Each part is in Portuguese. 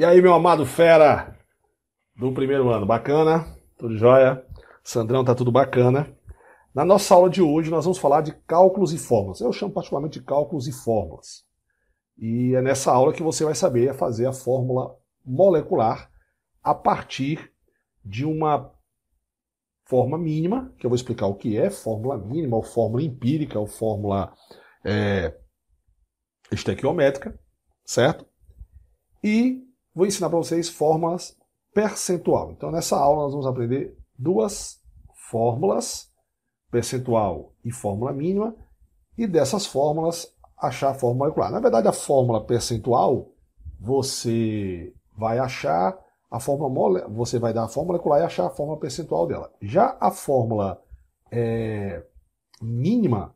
E aí, meu amado fera do primeiro ano, bacana? Tudo jóia? Sandrão, tá tudo bacana? Na nossa aula de hoje, nós vamos falar de cálculos e fórmulas. Eu chamo particularmente de cálculos e fórmulas. E é nessa aula que você vai saber fazer a fórmula molecular a partir de uma forma mínima, que eu vou explicar o que é fórmula mínima, ou fórmula empírica, ou fórmula é, estequiométrica, certo? E vou ensinar para vocês fórmulas percentual. Então, nessa aula, nós vamos aprender duas fórmulas, percentual e fórmula mínima, e dessas fórmulas, achar a fórmula molecular. Na verdade, a fórmula percentual, você vai achar a fórmula mole, você vai dar a fórmula molecular e achar a fórmula percentual dela. Já a fórmula é, mínima,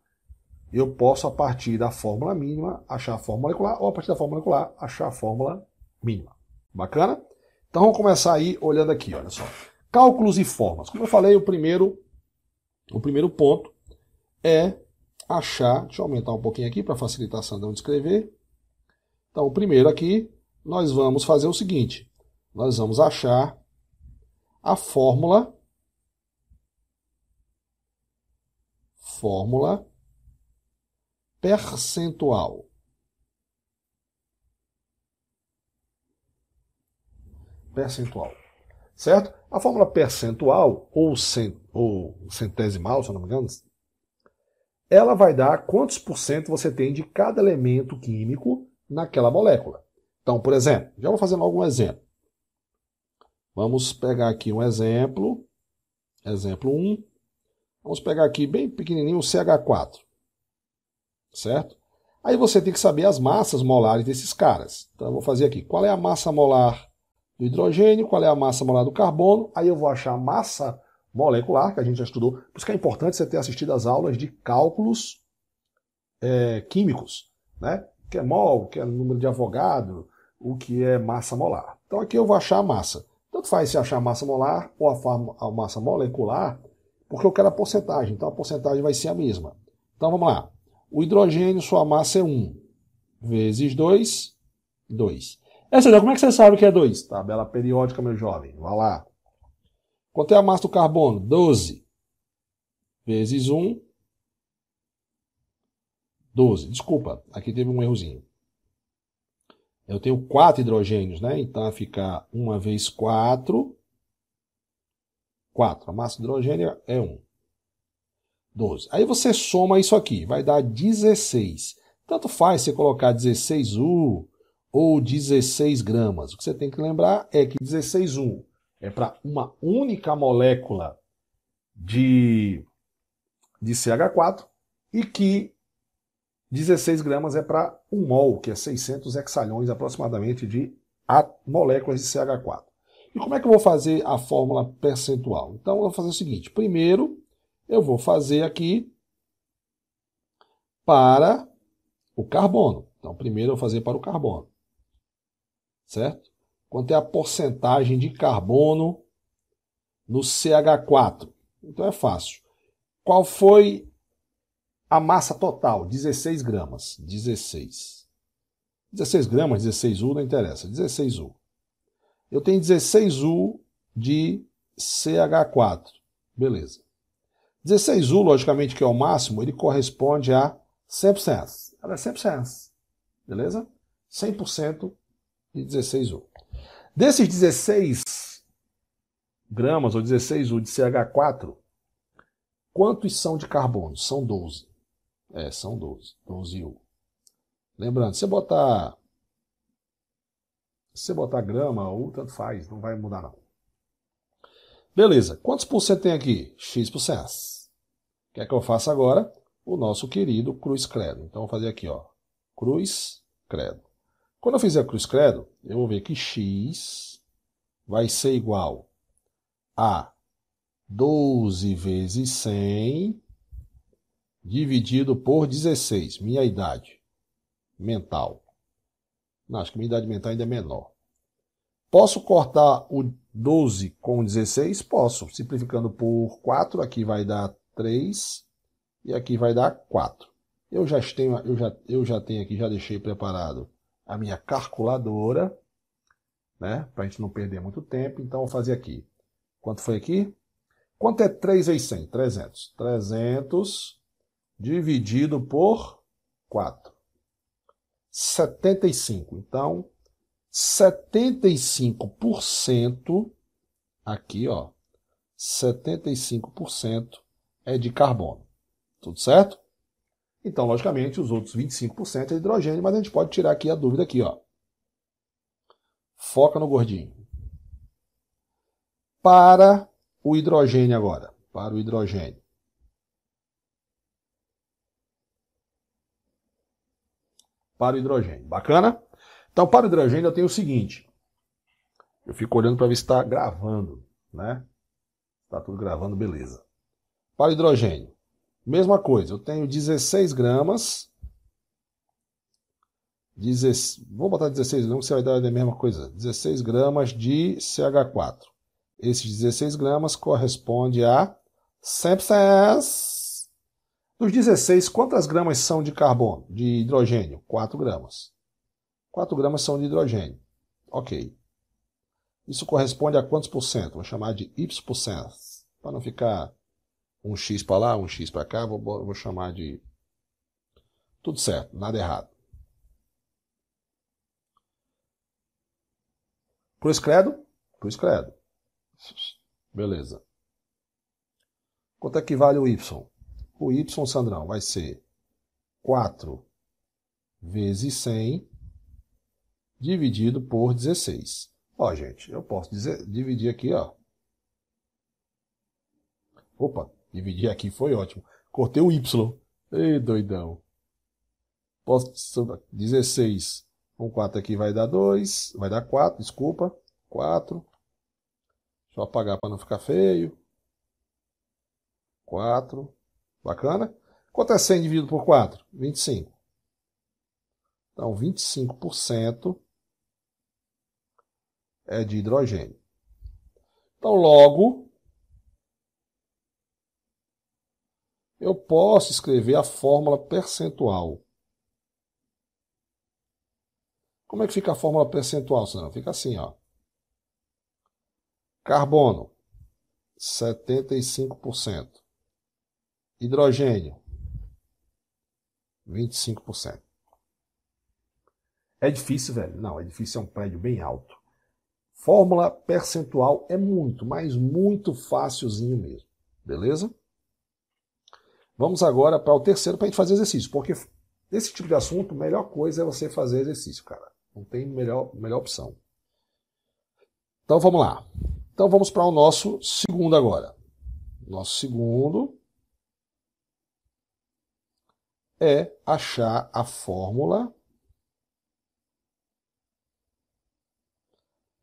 eu posso, a partir da fórmula mínima, achar a fórmula molecular, ou a partir da fórmula molecular, achar a fórmula mínima. Bacana? Então vamos começar aí olhando aqui, olha só. Cálculos e formas. Como eu falei, o primeiro, o primeiro ponto é achar. Deixa eu aumentar um pouquinho aqui para facilitar a Sandão de escrever. Então, o primeiro aqui, nós vamos fazer o seguinte: nós vamos achar a fórmula. Fórmula percentual. percentual. Certo? A fórmula percentual, ou, cent, ou centesimal, se eu não me engano, ela vai dar quantos por cento você tem de cada elemento químico naquela molécula. Então, por exemplo, já vou fazer logo um exemplo. Vamos pegar aqui um exemplo, exemplo 1. Vamos pegar aqui bem pequenininho o CH4, certo? Aí você tem que saber as massas molares desses caras. Então, eu vou fazer aqui, qual é a massa molar do hidrogênio, qual é a massa molar do carbono, aí eu vou achar a massa molecular, que a gente já estudou. Por isso que é importante você ter assistido às aulas de cálculos é, químicos, né? que é mol, que é número de Avogadro, o que é massa molar. Então aqui eu vou achar a massa. Tanto faz se achar a massa molar ou a, a massa molecular, porque eu quero a porcentagem, então a porcentagem vai ser a mesma. Então vamos lá. O hidrogênio, sua massa é 1 vezes 2, 2. É, Essa, como é que você sabe que é 2? Tabela periódica, meu jovem. Vá lá. Quanto é a massa do carbono? 12. Vezes 1. 12. Desculpa, aqui teve um errozinho. Eu tenho 4 hidrogênios, né? Então vai ficar 1 vezes 4. 4. A massa do hidrogênio é 1. 12. Aí você soma isso aqui, vai dar 16. Tanto faz você colocar 16U, ou 16 gramas. O que você tem que lembrar é que 16,1 é para uma única molécula de, de CH4 e que 16 gramas é para um mol, que é 600 hexalhões aproximadamente de moléculas de CH4. E como é que eu vou fazer a fórmula percentual? Então, eu vou fazer o seguinte. Primeiro, eu vou fazer aqui para o carbono. Então, primeiro eu vou fazer para o carbono certo? Quanto é a porcentagem de carbono no CH4? Então é fácil. Qual foi a massa total? 16 gramas. 16. 16 gramas, 16U, não interessa. 16U. Eu tenho 16U de CH4. Beleza. 16U, logicamente, que é o máximo, ele corresponde a 100%. Ela é 100%. Beleza? 100% e 16 U. Desses 16 gramas ou 16 U de CH4, quantos são de carbono? São 12. É, são 12. 12 U. Lembrando, se você botar se você botar grama ou tanto faz, não vai mudar não. Beleza, quantos por cento tem aqui? X por cento. O que é que eu faço agora? O nosso querido cruz credo. Então, vou fazer aqui, ó. Cruz credo. Quando eu fizer o cruz credo, eu vou ver que x vai ser igual a 12 vezes 100 dividido por 16, minha idade mental. Não, acho que minha idade mental ainda é menor. Posso cortar o 12 com 16? Posso. Simplificando por 4, aqui vai dar 3 e aqui vai dar 4. Eu já tenho, eu já, eu já tenho aqui, já deixei preparado a minha calculadora, né? Para a gente não perder muito tempo. Então, vou fazer aqui. Quanto foi aqui? Quanto é 3 vezes 100? 300. 300 dividido por 4. 75. Então, 75% aqui, ó, 75% é de carbono. Tudo certo? Então, logicamente, os outros 25% é hidrogênio, mas a gente pode tirar aqui a dúvida aqui, ó. Foca no gordinho. Para o hidrogênio agora, para o hidrogênio. Para o hidrogênio. Bacana? Então, para o hidrogênio eu tenho o seguinte. Eu fico olhando para ver se está gravando, né? Está tudo gravando, beleza. Para o hidrogênio. Mesma coisa, eu tenho 16 gramas. 16, vou botar 16 gramas, que você vai dar é a mesma coisa. 16 gramas de CH4. Esses 16 gramas corresponde a 100%. Dos 16, quantas gramas são de carbono, de hidrogênio? 4 gramas. 4 gramas são de hidrogênio. Ok. Isso corresponde a quantos por cento? Vou chamar de Y%, para não ficar um X para lá, um X para cá, vou, vou chamar de. Tudo certo, nada errado. Cruz Credo? Cruz Credo. Beleza. Quanto é que vale o Y? O Y, Sandrão, vai ser 4 vezes 100 dividido por 16. Ó, gente, eu posso dizer, dividir aqui, ó. Opa, Dividir aqui foi ótimo. Cortei o Y. Ei, doidão. Posso 16. Um 4 aqui vai dar 2. Vai dar 4, desculpa. 4. Deixa eu apagar para não ficar feio. 4. Bacana? Quanto é 100 dividido por 4? 25. Então, 25% é de hidrogênio. Então, logo, eu posso escrever a fórmula percentual. Como é que fica a fórmula percentual, senão Fica assim, ó. Carbono, 75%. Hidrogênio, 25%. É difícil, velho? Não, é difícil, é um prédio bem alto. Fórmula percentual é muito, mas muito fácilzinho mesmo. Beleza? Vamos agora para o terceiro para a gente fazer exercício, porque esse tipo de assunto, a melhor coisa é você fazer exercício, cara. Não tem melhor, melhor opção. Então vamos lá. Então vamos para o nosso segundo agora. Nosso segundo é achar a fórmula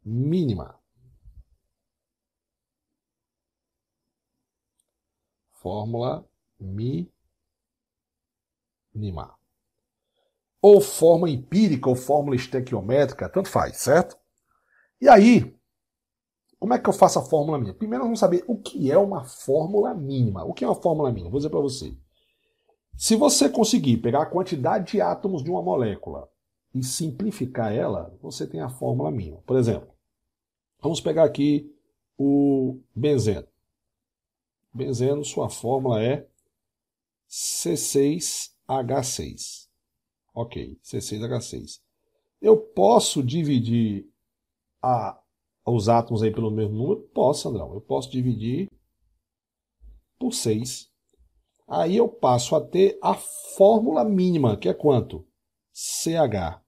mínima. Fórmula mínima. Ou forma empírica, ou fórmula estequiométrica, tanto faz, certo? E aí, como é que eu faço a fórmula mínima? Primeiro vamos saber o que é uma fórmula mínima. O que é uma fórmula mínima? Vou dizer para você. Se você conseguir pegar a quantidade de átomos de uma molécula e simplificar ela, você tem a fórmula mínima. Por exemplo, vamos pegar aqui o benzeno. Benzeno, sua fórmula é C6H6. Ok, C6H6. Eu posso dividir a, os átomos aí pelo mesmo número? Posso, Andrão. Eu posso dividir por 6. Aí eu passo a ter a fórmula mínima, que é quanto? CH.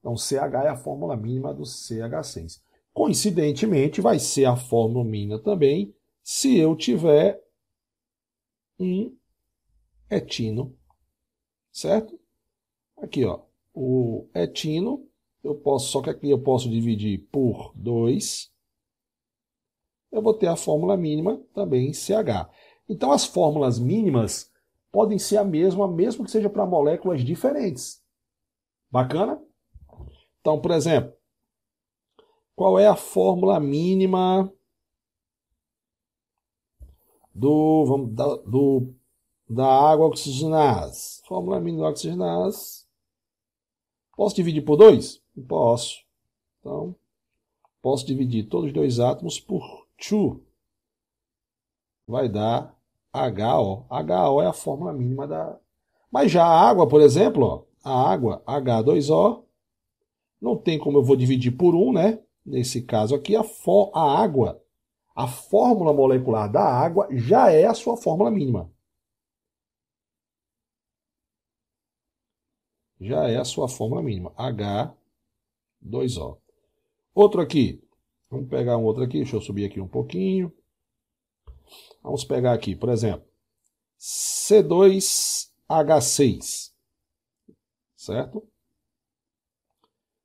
Então, CH é a fórmula mínima do CH6. Coincidentemente, vai ser a fórmula mínima também se eu tiver um etino, certo? Aqui, ó, o etino, eu posso, só que aqui eu posso dividir por 2, eu vou ter a fórmula mínima também em CH. Então as fórmulas mínimas podem ser a mesma, mesmo que seja para moléculas diferentes. Bacana? Então, por exemplo, qual é a fórmula mínima do, vamos, do da água oxigenase. Fórmula aminooxigenase. Posso dividir por 2? Posso. Então, posso dividir todos os dois átomos por 2. Vai dar HO. HO é a fórmula mínima da. Mas já a água, por exemplo, ó, a água H2O, não tem como eu vou dividir por 1, um, né? Nesse caso aqui, a, a água, a fórmula molecular da água já é a sua fórmula mínima. já é a sua fórmula mínima, H2O. Outro aqui, vamos pegar um outro aqui, deixa eu subir aqui um pouquinho. Vamos pegar aqui, por exemplo, C2H6, certo?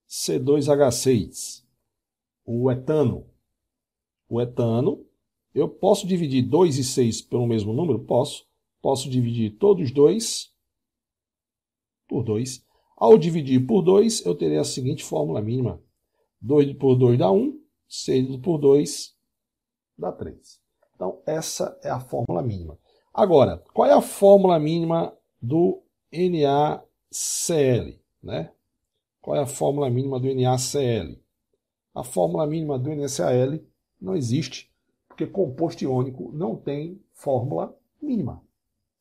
C2H6, o etano. O etano, eu posso dividir 2 e 6 pelo mesmo número? Posso. Posso dividir todos os dois por 2. Ao dividir por 2, eu terei a seguinte fórmula mínima. 2 por 2 dá 1, 6 por 2 dá 3. Então, essa é a fórmula mínima. Agora, qual é a fórmula mínima do NaCl? Né? Qual é a fórmula mínima do NaCl? A fórmula mínima do NaCl não existe, porque composto iônico não tem fórmula mínima,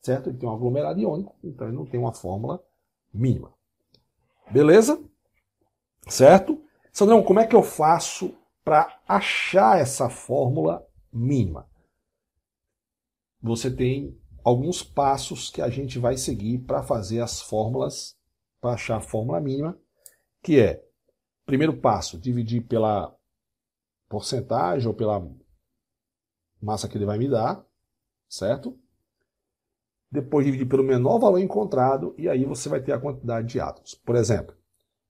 certo? Ele tem um aglomerado iônico, então ele não tem uma fórmula mínima mínima. Beleza? Certo? Sandrão, como é que eu faço para achar essa fórmula mínima? Você tem alguns passos que a gente vai seguir para fazer as fórmulas, para achar a fórmula mínima, que é, primeiro passo, dividir pela porcentagem ou pela massa que ele vai me dar, certo? depois dividir pelo menor valor encontrado, e aí você vai ter a quantidade de átomos. Por exemplo,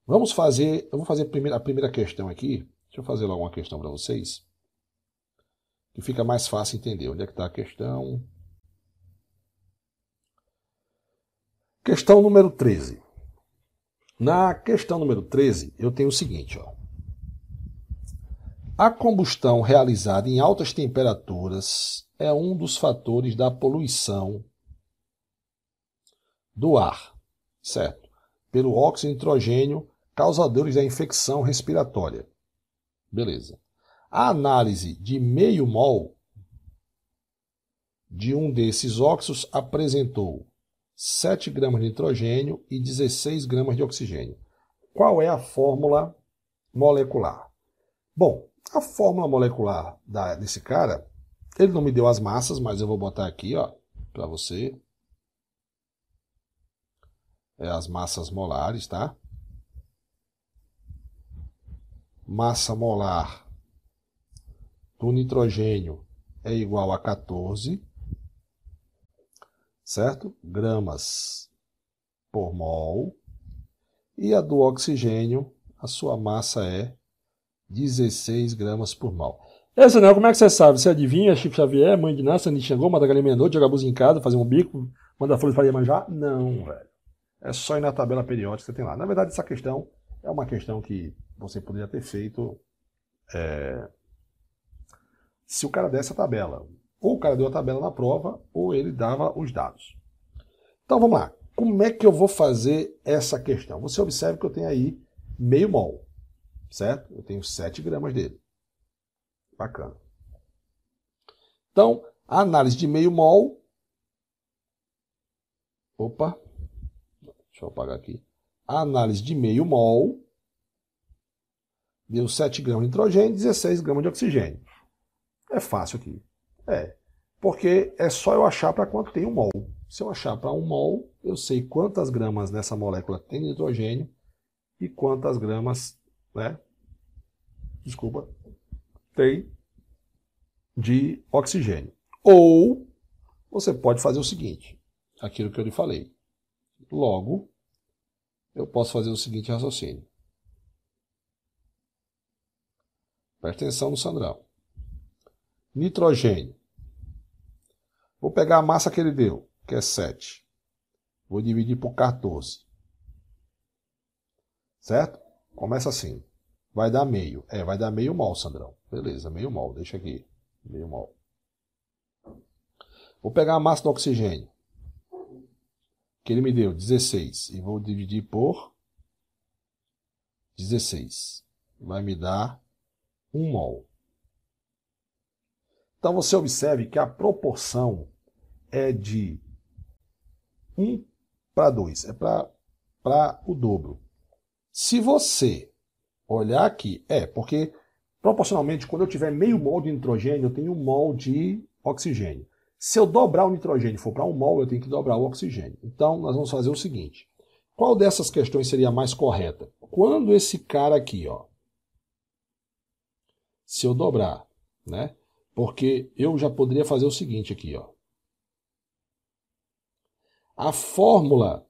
vamos fazer, eu vou fazer a primeira, a primeira questão aqui, deixa eu fazer logo uma questão para vocês, que fica mais fácil entender onde é que está a questão. Questão número 13. Na questão número 13, eu tenho o seguinte, ó. A combustão realizada em altas temperaturas é um dos fatores da poluição do ar, certo? Pelo óxido de nitrogênio, causadores da infecção respiratória. Beleza. A análise de meio mol de um desses óxidos apresentou 7 gramas de nitrogênio e 16 gramas de oxigênio. Qual é a fórmula molecular? Bom, a fórmula molecular da, desse cara, ele não me deu as massas, mas eu vou botar aqui, ó, para você é as massas molares, tá? Massa molar do nitrogênio é igual a 14, certo? Gramas por mol. E a do oxigênio, a sua massa é 16 gramas por mol. Essa não, como é que você sabe? Você adivinha, Chico Xavier, mãe de Nassa, Nixangô, manda Galinha Meia-Noite, Jogabuz em casa, fazer um bico, manda a para para manjar? Não, velho. É só ir na tabela periódica que você tem lá. Na verdade, essa questão é uma questão que você poderia ter feito é, se o cara desse a tabela. Ou o cara deu a tabela na prova, ou ele dava os dados. Então vamos lá. Como é que eu vou fazer essa questão? Você observa que eu tenho aí meio mol, certo? Eu tenho 7 gramas dele. Bacana. Então, a análise de meio mol. Opa, Deixa eu apagar aqui. A análise de meio mol deu 7 gramas de nitrogênio e 16 gramas de oxigênio. É fácil aqui. É. Porque é só eu achar para quanto tem um mol. Se eu achar para um mol, eu sei quantas gramas nessa molécula tem de nitrogênio e quantas gramas, né? Desculpa, tem de oxigênio. Ou você pode fazer o seguinte, aquilo que eu lhe falei. Logo, eu posso fazer o seguinte raciocínio. Presta atenção no Sandrão. Nitrogênio. Vou pegar a massa que ele deu, que é 7. Vou dividir por 14. Certo? Começa assim. Vai dar meio. É, vai dar meio mol, Sandrão. Beleza, meio mol. Deixa aqui. Meio mol. Vou pegar a massa do oxigênio que ele me deu, 16, e vou dividir por 16. Vai me dar 1 mol. Então você observe que a proporção é de 1 para 2, é para o dobro. Se você olhar aqui, é, porque proporcionalmente quando eu tiver meio mol de nitrogênio, eu tenho um mol de oxigênio. Se eu dobrar o nitrogênio e for para um mol, eu tenho que dobrar o oxigênio. Então, nós vamos fazer o seguinte. Qual dessas questões seria a mais correta? Quando esse cara aqui, ó, se eu dobrar, né? Porque eu já poderia fazer o seguinte aqui, ó. A fórmula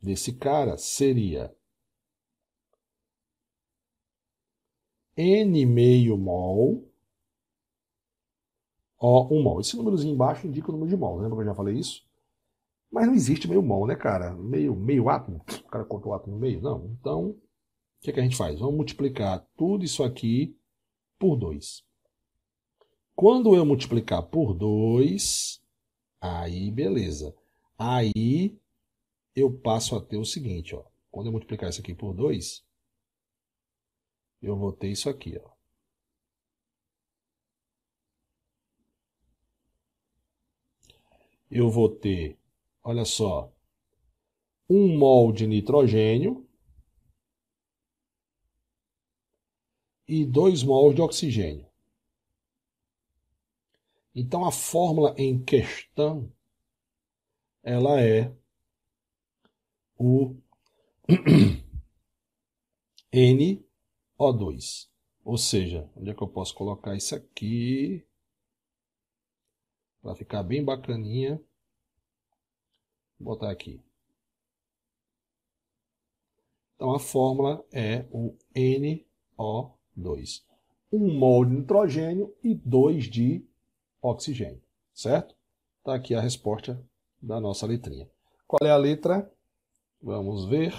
desse cara seria N meio mol ó, um mol. Esse númerozinho embaixo indica o número de mol, lembra que eu já falei isso? Mas não existe meio mol, né, cara? Meio, meio átomo, o cara conta o átomo no meio, não. Então, o que, é que a gente faz? Vamos multiplicar tudo isso aqui por 2. Quando eu multiplicar por 2, aí beleza. Aí eu passo a ter o seguinte, ó. Quando eu multiplicar isso aqui por 2, eu vou ter isso aqui, ó. eu vou ter, olha só, um mol de nitrogênio e dois mols de oxigênio. Então a fórmula em questão ela é o NO2. Ou seja, onde é que eu posso colocar isso aqui? para ficar bem bacaninha. Vou botar aqui. Então a fórmula é o NO2. Um mol de nitrogênio e dois de oxigênio, certo? Está aqui a resposta da nossa letrinha. Qual é a letra? Vamos ver.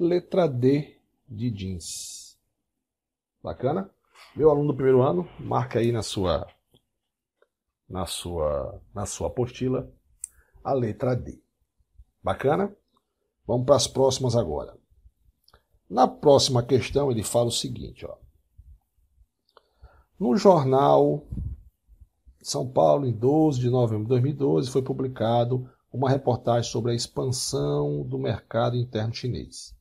Letra D de jeans. Bacana? Meu aluno do primeiro ano, marca aí na sua na sua na sua apostila a letra D. Bacana? Vamos para as próximas agora. Na próxima questão ele fala o seguinte, ó. No jornal São Paulo, em 12 de novembro de 2012, foi publicado uma reportagem sobre a expansão do mercado interno chinês.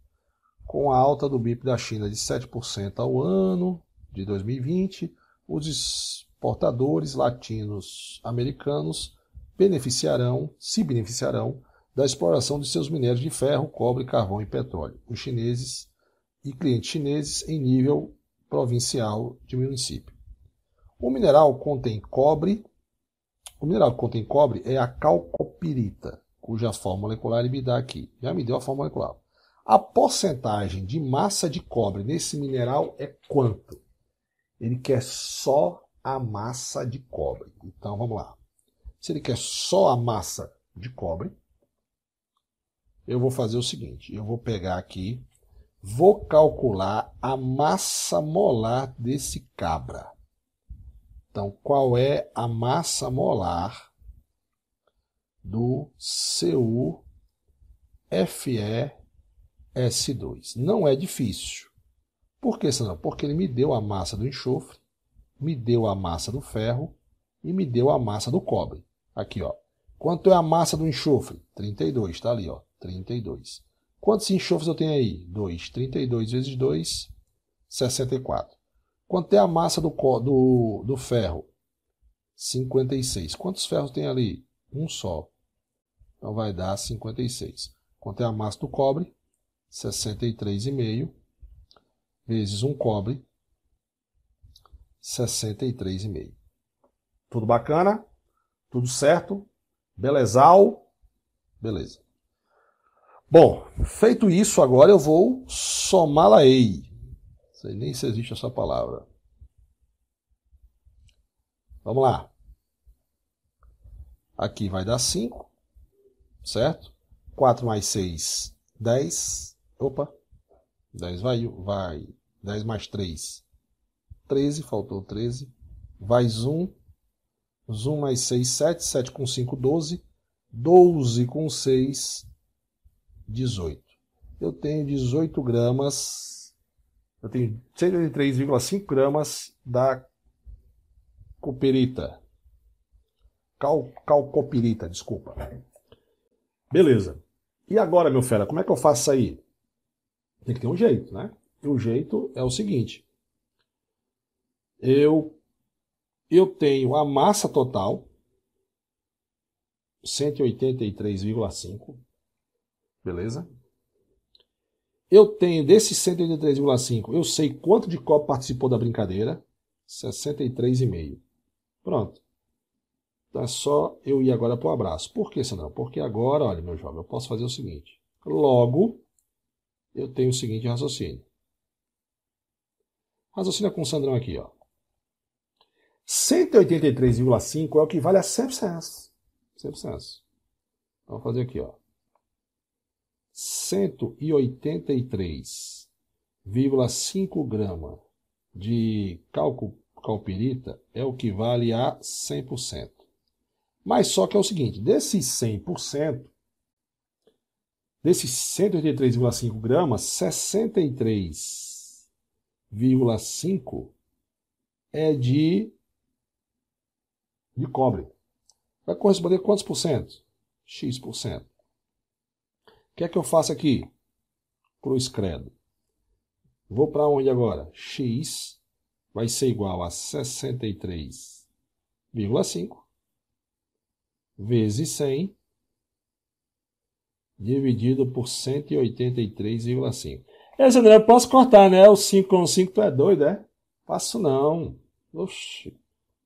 Com a alta do BIP da China de 7% ao ano, de 2020, os exportadores latinos-americanos beneficiarão, se beneficiarão da exploração de seus minérios de ferro, cobre, carvão e petróleo. Os chineses e clientes chineses em nível provincial de município. O mineral contém cobre. O mineral que contém cobre é a calcopirita, cuja forma molecular ele me dá aqui. Já me deu a forma molecular. A porcentagem de massa de cobre nesse mineral é quanto? ele quer só a massa de cobre. Então vamos lá. Se ele quer só a massa de cobre, eu vou fazer o seguinte: eu vou pegar aqui, vou calcular a massa molar desse cabra. Então, qual é a massa molar do CuFeS2? Não é difícil. Por que, senão? Porque ele me deu a massa do enxofre, me deu a massa do ferro e me deu a massa do cobre. Aqui, ó. Quanto é a massa do enxofre? 32, tá ali, ó. 32. Quantos enxofres eu tenho aí? 2. 32 vezes 2, 64. Quanto é a massa do, do, do ferro? 56. Quantos ferros tem ali? Um só. Então vai dar 56. Quanto é a massa do cobre? 63,5 vezes um cobre, 63,5. Tudo bacana? Tudo certo? Belezal? Beleza. Bom, feito isso, agora eu vou somá-la-ei. Sei nem se existe essa palavra. Vamos lá. Aqui vai dar 5, certo? 4 mais 6, 10. Opa, 10 vai, vai 10 mais 3, 13, faltou 13. Vais 1, Zoom mais 6, 7. 7 com 5, 12. 12 com 6, 18. Eu tenho 18 gramas. Eu tenho 183,5 gramas da coperita. Cal, calcopirita, desculpa. Beleza. E agora, meu fera, como é que eu faço aí? Tem que ter um jeito, né? O jeito é o seguinte: eu eu tenho a massa total 183,5, beleza? Eu tenho desses 183,5, eu sei quanto de copo participou da brincadeira, 63,5. Pronto. Então é só eu ir agora para o abraço. Por que, Sandrão? Porque agora, olha, meu jovem, eu posso fazer o seguinte. Logo, eu tenho o seguinte raciocínio. Raciocina com o Sandrão aqui, ó. 183,5 é o que vale a 100 100 cents. Vamos fazer aqui, ó. 183,5 grama de calco, calperita é o que vale a 100%. Mas só que é o seguinte, desses 100%, desses 183,5 gramas, 63 0,5 é de, de cobre. Vai corresponder a quantos por cento? X por cento. O que é que eu faço aqui? Cruz credo. Vou para onde agora? X vai ser igual a 63,5 vezes 100 dividido por 183,5. É, Zandré, eu posso cortar, né? O 5 com 5, tu é doido, é? Passo não. Oxi,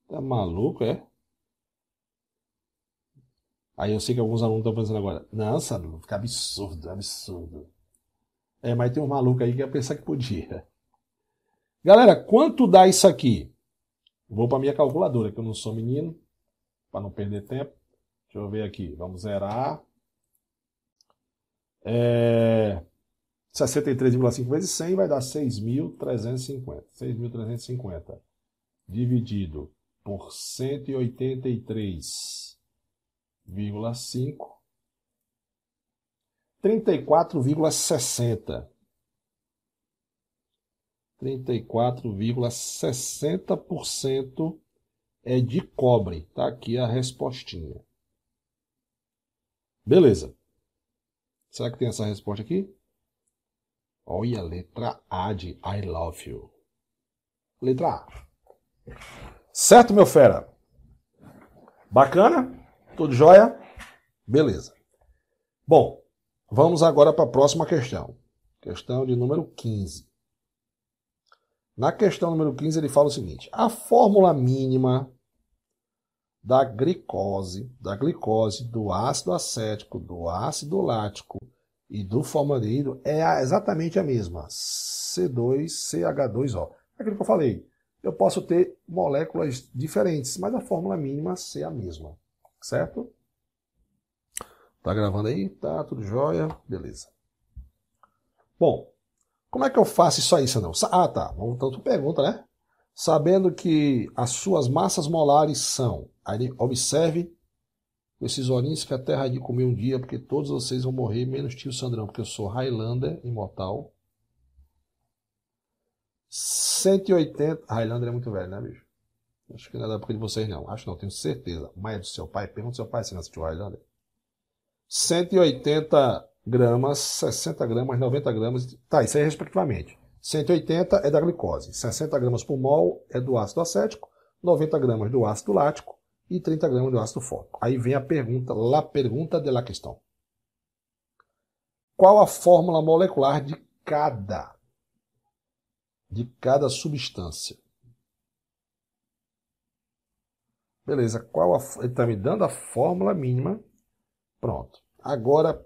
tá maluco, é? Aí eu sei que alguns alunos estão pensando agora, Nossa, fica absurdo, absurdo. É, mas tem um maluco aí que ia pensar que podia. Galera, quanto dá isso aqui? Vou para minha calculadora, que eu não sou menino, para não perder tempo. Deixa eu ver aqui, vamos zerar. É... 63,5 vezes 100 vai dar 6.350. 6.350 dividido por 183,5, 34,60. 34,60% é de cobre. Tá aqui a respostinha. Beleza. Será que tem essa resposta aqui? Olha a letra A de I love you. Letra A. Certo, meu fera? Bacana? Tudo jóia? Beleza. Bom, vamos agora para a próxima questão. Questão de número 15. Na questão número 15, ele fala o seguinte: a fórmula mínima da glicose, da glicose, do ácido acético, do ácido lático e do formandeído é exatamente a mesma, C2CH2O. É aquilo que eu falei, eu posso ter moléculas diferentes, mas a fórmula mínima ser a mesma, certo? Tá gravando aí? Tá, tudo jóia? Beleza. Bom, como é que eu faço isso aí, Sanão? Ah, tá, vamos então tu pergunta, né? Sabendo que as suas massas molares são, aí observe com esses olhinhos que a terra de comer um dia, porque todos vocês vão morrer, menos tio Sandrão, porque eu sou Highlander, imortal. 180. Highlander é muito velho, né, bicho? Acho que não é da época de vocês, não. Acho não, tenho certeza. Mas é do seu pai. Pergunta do seu pai se não assistiu Highlander. 180 gramas, 60 gramas, 90 gramas. Tá, isso aí é respectivamente. 180 é da glicose, 60 gramas por mol é do ácido acético, 90 gramas do ácido lático, e 30 gramas de ácido fólico. Aí vem a pergunta, la pergunta de la questão. Qual a fórmula molecular de cada de cada substância? Beleza, qual a, ele está me dando a fórmula mínima. Pronto. Agora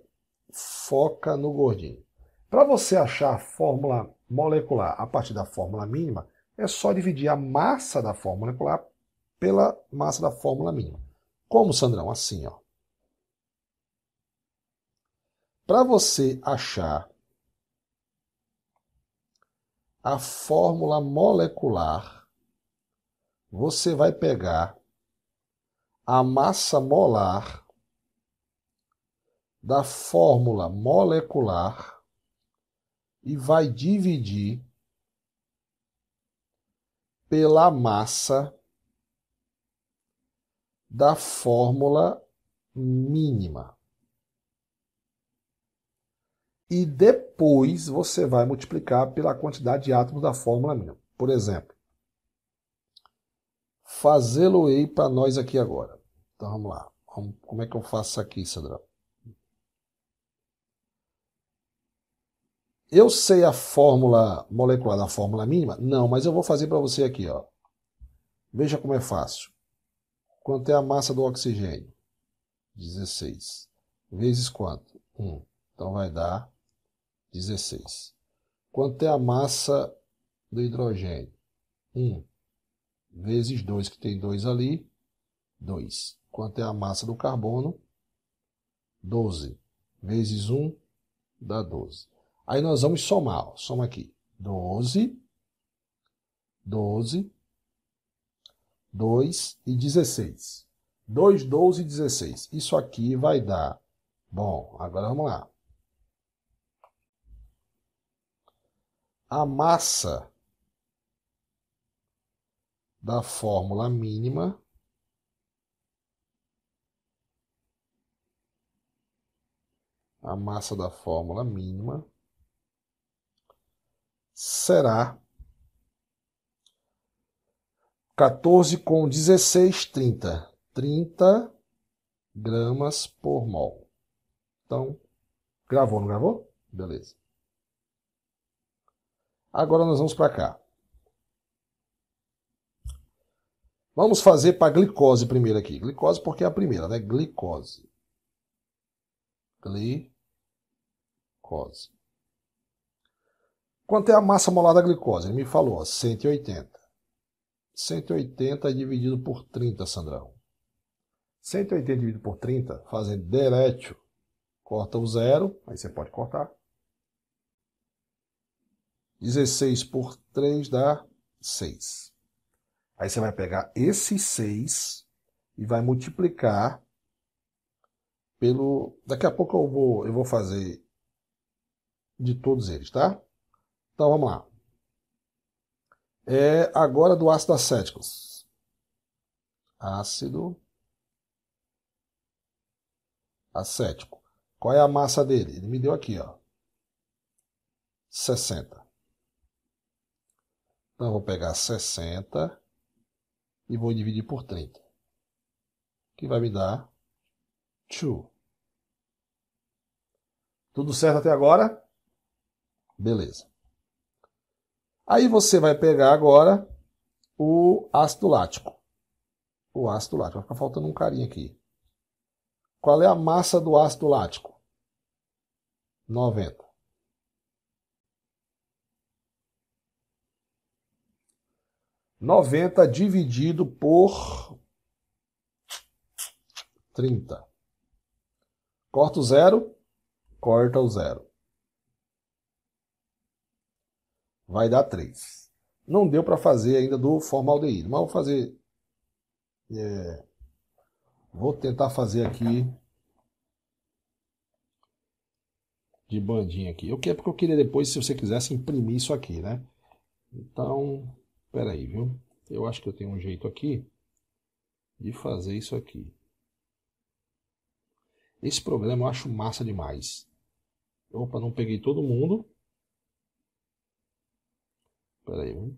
foca no gordinho. Para você achar a fórmula molecular a partir da fórmula mínima, é só dividir a massa da fórmula molecular pela massa da fórmula mínima. Como, Sandrão? Assim, ó. Para você achar a fórmula molecular, você vai pegar a massa molar da fórmula molecular e vai dividir pela massa da fórmula mínima. E depois você vai multiplicar pela quantidade de átomos da fórmula mínima. Por exemplo, fazê-lo-ei para nós aqui agora. Então vamos lá. Como é que eu faço aqui, Sandrão? Eu sei a fórmula molecular da fórmula mínima? Não, mas eu vou fazer para você aqui. Ó. Veja como é fácil. Quanto é a massa do oxigênio? 16. Vezes quanto? 1. Então vai dar 16. Quanto é a massa do hidrogênio? 1. Vezes 2, que tem 2 ali. 2. Quanto é a massa do carbono? 12. Vezes 1, dá 12. Aí nós vamos somar. Ó. Soma aqui. 12. 12 2 e 16. 2, 12 e 16. Isso aqui vai dar. Bom, agora vamos lá. A massa da fórmula mínima a massa da fórmula mínima será 14 com 16, 30. 30 gramas por mol. Então, gravou, não gravou? Beleza. Agora nós vamos para cá. Vamos fazer para glicose primeiro aqui. Glicose porque é a primeira, né? Glicose. Glicose. Quanto é a massa molar da glicose? Ele me falou, ó, 180. 180 dividido por 30, Sandrão. 180 dividido por 30 fazem direto. Corta o zero, aí você pode cortar. 16 por 3 dá 6. Aí você vai pegar esse 6 e vai multiplicar pelo. Daqui a pouco eu vou, eu vou fazer de todos eles, tá? Então vamos lá é agora do ácido acético. Ácido acético. Qual é a massa dele? Ele me deu aqui, ó. 60. Então eu vou pegar 60 e vou dividir por 30. Que vai me dar 2. Tudo certo até agora? Beleza. Aí você vai pegar agora o ácido lático. O ácido lático. Vai ficar faltando um carinha aqui. Qual é a massa do ácido lático? 90. Noventa dividido por trinta. Corta o zero, corta o zero. vai dar 3. Não deu para fazer ainda do formaldeído, mas vou fazer. É, vou tentar fazer aqui de bandinha aqui. que é porque eu queria depois, se você quisesse, imprimir isso aqui, né? Então, peraí, viu? Eu acho que eu tenho um jeito aqui de fazer isso aqui. Esse programa eu acho massa demais. Opa, não peguei todo mundo. Espera aí,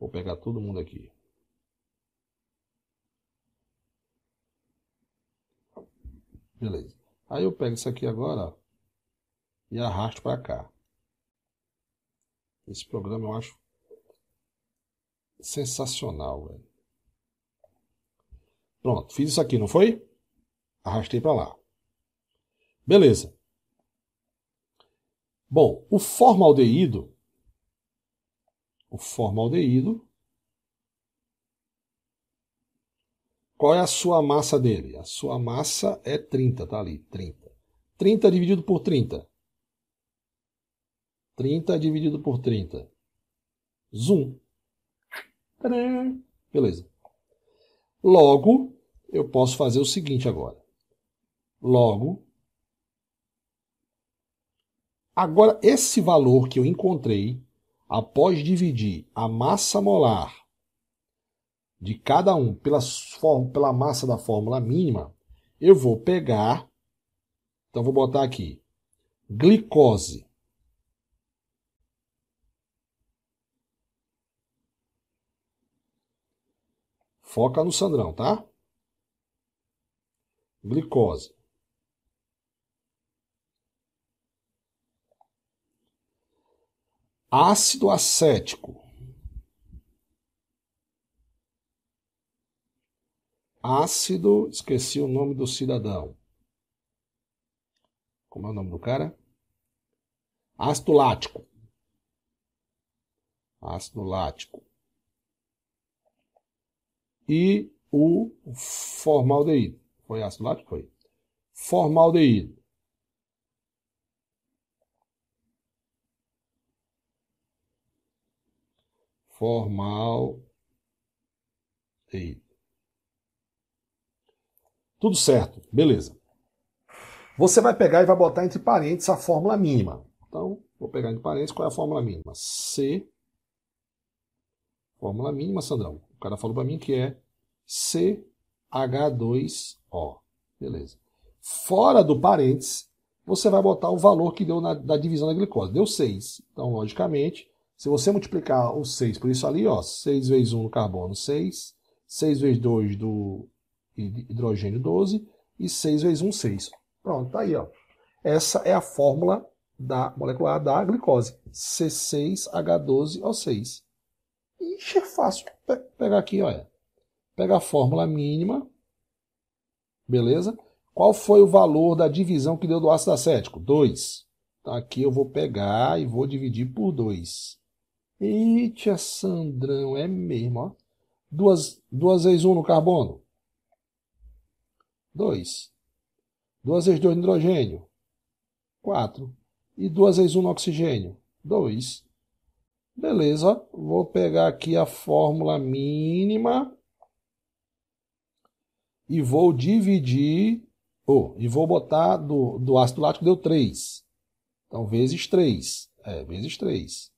Vou pegar todo mundo aqui. Beleza. Aí eu pego isso aqui agora e arrasto para cá. Esse programa eu acho sensacional, velho. Pronto, fiz isso aqui, não foi? Arrastei para lá. Beleza. Bom, o formaldeído o formaldeído. Qual é a sua massa dele? A sua massa é 30, tá ali, 30. 30 dividido por 30. 30 dividido por 30. Zoom. Beleza. Logo, eu posso fazer o seguinte agora. Logo, agora esse valor que eu encontrei após dividir a massa molar de cada um pela, pela massa da fórmula mínima, eu vou pegar. Então, vou botar aqui glicose. Foca no Sandrão, tá? Glicose. ácido acético, ácido, esqueci o nome do cidadão. Como é o nome do cara? Ácido lático. Ácido lático. E o formaldeído. Foi ácido lático? Foi. Formaldeído. formal. e Tudo certo, beleza. Você vai pegar e vai botar entre parênteses a fórmula mínima. Então, vou pegar entre parênteses qual é a fórmula mínima. C. Fórmula mínima, Sandrão. O cara falou para mim que é CH2O. Beleza. Fora do parênteses, você vai botar o valor que deu na, da divisão da glicose. Deu 6. Então, logicamente, se você multiplicar o 6 por isso ali, ó, 6 vezes 1 do carbono, 6. 6 vezes 2 do hidrogênio, 12. E 6 vezes 1, 6. Pronto, tá aí, ó. Essa é a fórmula da molecular da glicose, C6H12O6. Ixi, é fácil. Pe pegar aqui, olha. É. Pega a fórmula mínima, beleza? Qual foi o valor da divisão que deu do ácido acético? 2. Tá, aqui eu vou pegar e vou dividir por 2. Eita, Sandrão, é mesmo, ó. Duas, duas vezes um no carbono. Dois. Duas vezes dois no hidrogênio. Quatro. E duas vezes um no oxigênio. Dois. Beleza, vou pegar aqui a fórmula mínima e vou dividir, oh, e vou botar do, do ácido lático deu 3. Então, vezes 3. É, vezes 3.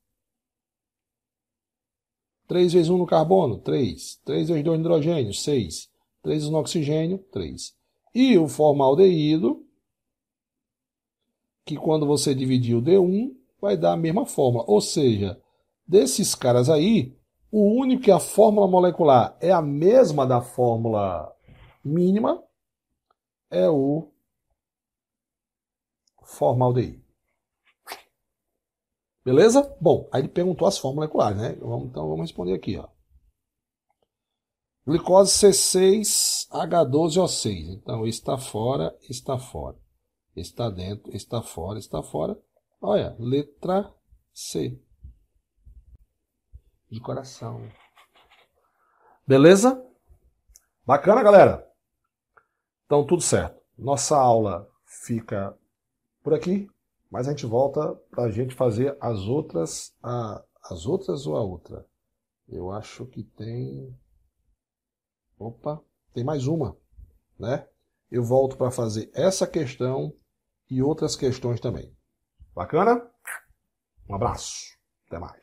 3 vezes 1 no carbono, 3. 3 vezes 2 no hidrogênio, 6. 3 vezes no oxigênio, 3. E o formaldeído, que quando você dividir o D1, vai dar a mesma fórmula. Ou seja, desses caras aí, o único que é a fórmula molecular é a mesma da fórmula mínima é o formaldeído. Beleza? Bom, aí ele perguntou as fórmulas moleculares, né? Então vamos responder aqui, ó. Glicose C6H12O6. Então, está fora, está fora. Está dentro, está fora, está fora. Olha, letra C. De coração. Beleza? Bacana, galera? Então, tudo certo. Nossa aula fica por aqui. Mas a gente volta para a gente fazer as outras, a, as outras ou a outra? Eu acho que tem. Opa, tem mais uma, né? Eu volto para fazer essa questão e outras questões também. Bacana? Um abraço, até mais.